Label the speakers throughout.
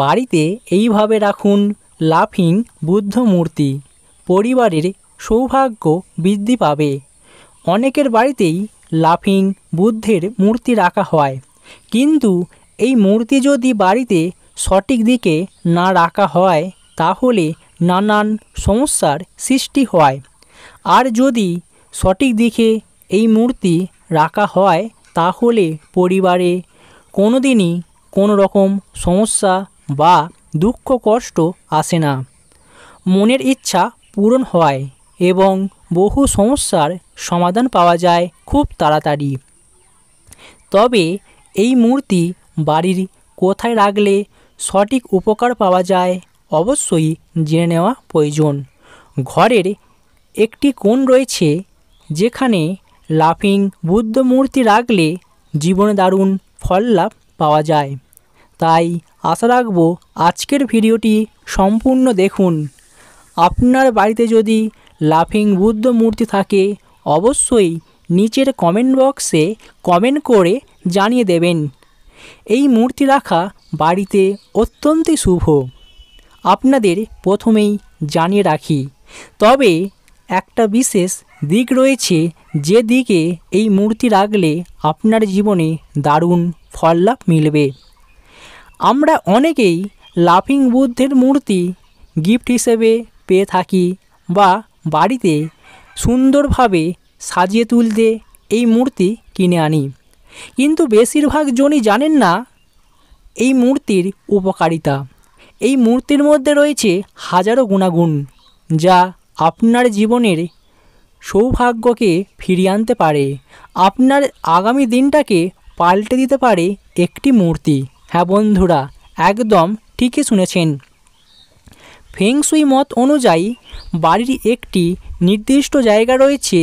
Speaker 1: বাড়িতে এইভাবে রাখুন লাফিং বুদ্ধ মূর্তি পরিবারের সৌভাগ্য বৃদ্ধি পাবে অনেকের বাড়িতেই লাফিং বুদ্ধের মূর্তি রাখা হয় কিন্তু এই মূর্তি যদি বাড়িতে সঠিক দিকে না রাখা হয় তাহলে নানান সমস্যার সৃষ্টি হয় আর যদি সঠিক দিকে এই মূর্তি রাখা হয় তাহলে পরিবারে কোনো দিনই কোনো রকম সমস্যা বা দুঃখ কষ্ট আসে না মনের ইচ্ছা পূরণ হয় এবং বহু সমস্যার সমাধান পাওয়া যায় খুব তাড়াতাড়ি তবে এই মূর্তি বাড়ির কোথায় রাখলে সঠিক উপকার পাওয়া যায় অবশ্যই জেনে নেওয়া প্রয়োজন ঘরের একটি কোণ রয়েছে যেখানে লাফিং বুদ্ধ মূর্তি রাখলে জীবনে দারুণ ফল লাভ পাওয়া যায় তাই আশা রাখব আজকের ভিডিওটি সম্পূর্ণ দেখুন আপনার বাড়িতে যদি লাফিং বুদ্ধ মূর্তি থাকে অবশ্যই নিচের কমেন্ট বক্সে কমেন্ট করে জানিয়ে দেবেন এই মূর্তি রাখা বাড়িতে অত্যন্তই শুভ আপনাদের প্রথমেই জানিয়ে রাখি তবে একটা বিশেষ দিক রয়েছে যে দিকে এই মূর্তি রাখলে আপনার জীবনে দারুণ ফল লাভ মিলবে আমরা অনেকেই লাফিং বুদ্ধের মূর্তি গিফট হিসেবে পেয়ে থাকি বা বাড়িতে সুন্দরভাবে সাজিয়ে তুলতে এই মূর্তি কিনে আনি কিন্তু বেশিরভাগ জনই জানেন না এই মূর্তির উপকারিতা এই মূর্তির মধ্যে রয়েছে হাজারো গুণাগুণ যা আপনার জীবনের সৌভাগ্যকে ফিরিয়ে আনতে পারে আপনার আগামী দিনটাকে পাল্টে দিতে পারে একটি মূর্তি হ্যাঁ বন্ধুরা একদম ঠিকই শুনেছেন ফেংসুই মত অনুযায়ী বাড়ির একটি নির্দিষ্ট জায়গা রয়েছে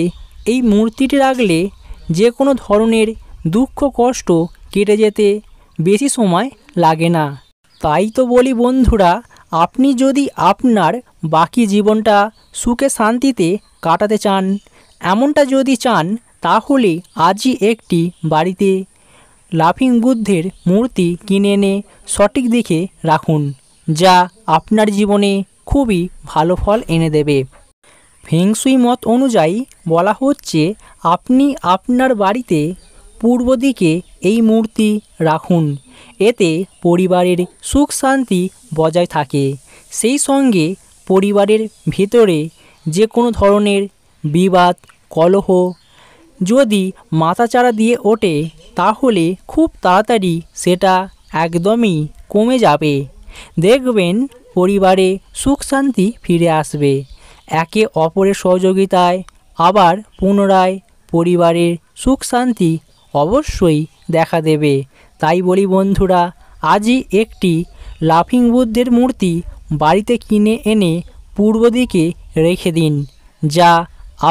Speaker 1: এই মূর্তিটি রাখলে যে কোনো ধরনের দুঃখ কষ্ট কেটে যেতে বেশি সময় লাগে না তাই তো বলি বন্ধুরা আপনি যদি আপনার বাকি জীবনটা সুখে শান্তিতে কাটাতে চান এমনটা যদি চান তাহলে আজই একটি বাড়িতে লাফিং বুদ্ধের মূর্তি কিনে এনে সঠিক দিকে রাখুন যা আপনার জীবনে খুবই ভালো ফল এনে দেবে ফেংসুই মত অনুযায়ী বলা হচ্ছে আপনি আপনার বাড়িতে পূর্ব দিকে এই মূর্তি রাখুন এতে পরিবারের সুখ শান্তি বজায় থাকে সেই সঙ্গে পরিবারের ভেতরে যে কোনো ধরনের বিবাদ কলহ যদি মাথাচাড়া দিয়ে ওঠে তাহলে খুব তাড়াতাড়ি সেটা একদমই কমে যাবে দেখবেন পরিবারে সুখ শান্তি ফিরে আসবে একে অপরের সহযোগিতায় আবার পুনরায় পরিবারের সুখ শান্তি অবশ্যই দেখা দেবে তাই বলি বন্ধুরা আজই একটি লাফিং বুদ্ধের মূর্তি বাড়িতে কিনে এনে পূর্ব দিকে রেখে দিন যা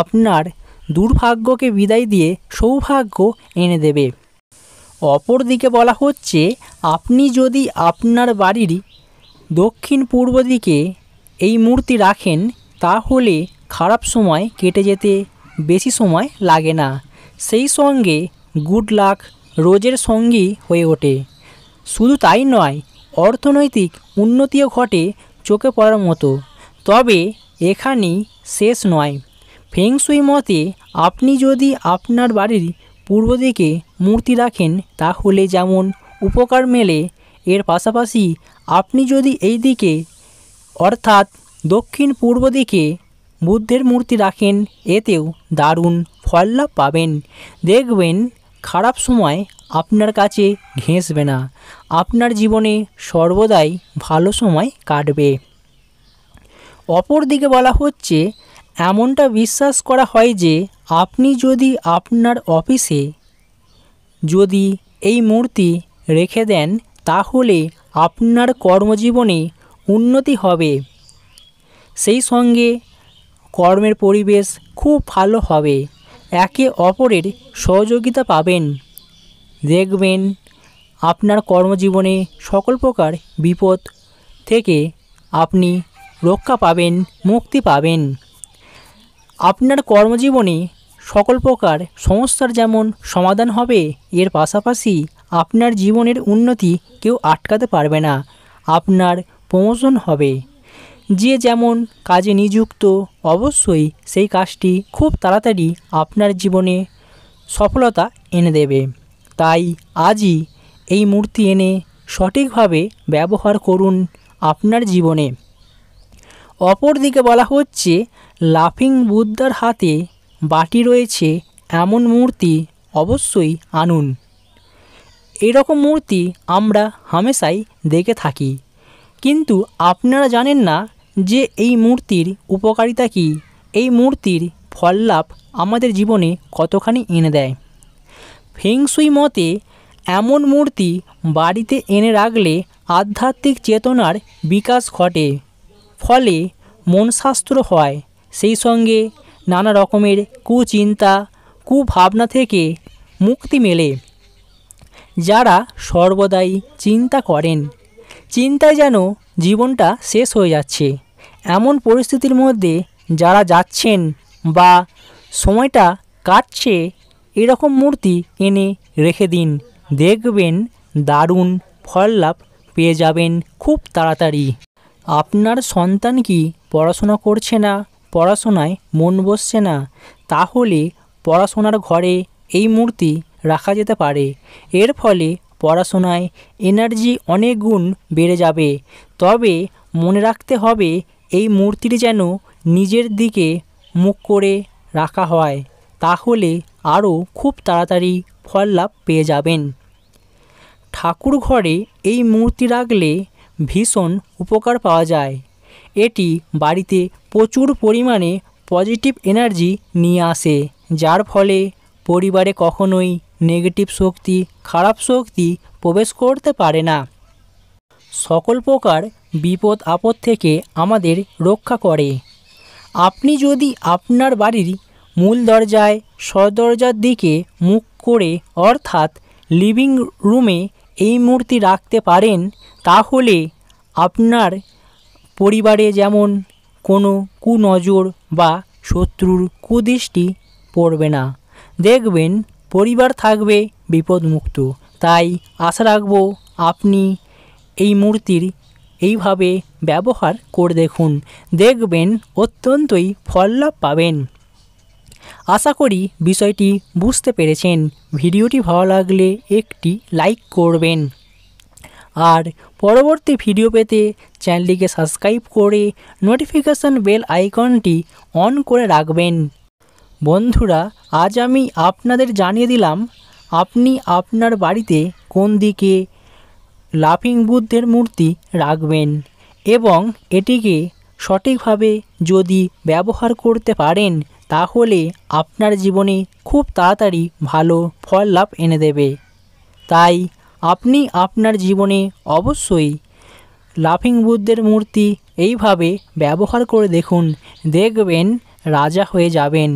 Speaker 1: আপনার দুর্ভাগ্যকে বিদায় দিয়ে সৌভাগ্য এনে দেবে অপরদিকে বলা হচ্ছে আপনি যদি আপনার বাড়ির দক্ষিণ পূর্ব দিকে এই মূর্তি রাখেন তাহলে খারাপ সময় কেটে যেতে বেশি সময় লাগে না সেই সঙ্গে গুড লাক রোজের সঙ্গী হয়ে ওঠে শুধু তাই নয় অর্থনৈতিক উন্নতিও ঘটে চোখে পড়ার মতো তবে এখানেই শেষ নয় ফেংশুই মতে আপনি যদি আপনার বাড়ির পূর্ব দিকে মূর্তি রাখেন তাহলে যেমন উপকার মেলে এর পাশাপাশি আপনি যদি এই দিকে অর্থাৎ দক্ষিণ পূর্ব দিকে বুদ্ধের মূর্তি রাখেন এতেও দারুণ ফল লাভ পাবেন দেখবেন খারাপ সময় আপনার কাছে ঘেঁষবে না আপনার জীবনে সর্বদাই ভালো সময় কাটবে অপরদিকে বলা হচ্ছে এমনটা বিশ্বাস করা হয় যে আপনি যদি আপনার অফিসে যদি এই মূর্তি রেখে দেন তাহলে আপনার কর্মজীবনে উন্নতি হবে সেই সঙ্গে কর্মের পরিবেশ খুব ভালো হবে একে অপরের সহযোগিতা পাবেন দেখবেন আপনার কর্মজীবনে সকল প্রকার বিপদ থেকে আপনি রক্ষা পাবেন মুক্তি পাবেন আপনার কর্মজীবনে সকল প্রকার সমস্যার যেমন সমাধান হবে এর পাশাপাশি আপনার জীবনের উন্নতি কেউ আটকাতে পারবে না আপনার প্রমোশন হবে যে যেমন কাজে নিযুক্ত অবশ্যই সেই কাজটি খুব তাড়াতাড়ি আপনার জীবনে সফলতা এনে দেবে তাই আজই এই মূর্তি এনে সঠিকভাবে ব্যবহার করুন আপনার জীবনে অপরদিকে বলা হচ্ছে লাফিং বুদ্ধার হাতে বাটি রয়েছে এমন মূর্তি অবশ্যই আনুন এরকম মূর্তি আমরা হামেশাই দেখে থাকি কিন্তু আপনারা জানেন না যে এই মূর্তির উপকারিতা কি এই মূর্তির ফল লাভ আমাদের জীবনে কতখানি এনে দেয় ফেংসুই মতে এমন মূর্তি বাড়িতে এনে রাখলে আধ্যাত্মিক চেতনার বিকাশ ঘটে ফলে মন স্বাস্থ্য হয় সেই সঙ্গে নানা রকমের কুচিন্তা কুভাবনা থেকে মুক্তি মেলে যারা সর্বদাই চিন্তা করেন চিন্তায় যেন জীবনটা শেষ হয়ে যাচ্ছে এমন পরিস্থিতির মধ্যে যারা যাচ্ছেন বা সময়টা কাটছে এরকম মূর্তি এনে রেখে দিন দেখবেন দারুণ ফল লাভ পেয়ে যাবেন খুব তাড়াতাড়ি আপনার সন্তান কি পড়াশোনা করছে না পড়াশোনায় মন বসছে না তাহলে পড়াশোনার ঘরে এই মূর্তি রাখা যেতে পারে এর ফলে পড়াশোনায় এনার্জি অনেক গুণ বেড়ে যাবে তবে মনে রাখতে হবে এই মূর্তিটি যেন নিজের দিকে মুখ করে রাখা হয় তাহলে আরও খুব তাড়াতাড়ি ফল লাভ পেয়ে যাবেন ঠাকুর ঘরে এই মূর্তি রাখলে ভীষণ উপকার পাওয়া যায় এটি বাড়িতে প্রচুর পরিমাণে পজিটিভ এনার্জি নিয়ে আসে যার ফলে পরিবারে কখনোই নেগেটিভ শক্তি খারাপ শক্তি প্রবেশ করতে পারে না সকল প্রকার বিপদ আপদ থেকে আমাদের রক্ষা করে আপনি যদি আপনার বাড়ির মূল দরজায় সদরজার দিকে মুখ করে অর্থাৎ লিভিং রুমে এই মূর্তি রাখতে পারেন তাহলে আপনার পরিবারে যেমন কোনো কুনজর বা শত্রুর কুদৃষ্টি পড়বে না দেখবেন পরিবার থাকবে বিপদমুক্ত তাই আশা রাখব আপনি এই মূর্তির এইভাবে ব্যবহার করে দেখুন দেখবেন অত্যন্তই ফললাভ পাবেন আশা করি বিষয়টি বুঝতে পেরেছেন ভিডিওটি ভালো লাগলে একটি লাইক করবেন আর পরবর্তী ভিডিও পেতে চ্যানেলটিকে সাবস্ক্রাইব করে নোটিফিকেশান বেল আইকনটি অন করে রাখবেন বন্ধুরা আজ আমি আপনাদের জানিয়ে দিলাম আপনি আপনার বাড়িতে কোন দিকে লাফিং বুদ্ধের মূর্তি রাখবেন এবং এটিকে সঠিকভাবে যদি ব্যবহার করতে পারেন তাহলে আপনার জীবনে খুব তাড়াতাড়ি ভালো ফল লাভ এনে দেবে তাই আপনি আপনার জীবনে অবশ্যই লাফিং বুদ্ধের মূর্তি এইভাবে ব্যবহার করে দেখুন দেখবেন রাজা হয়ে যাবেন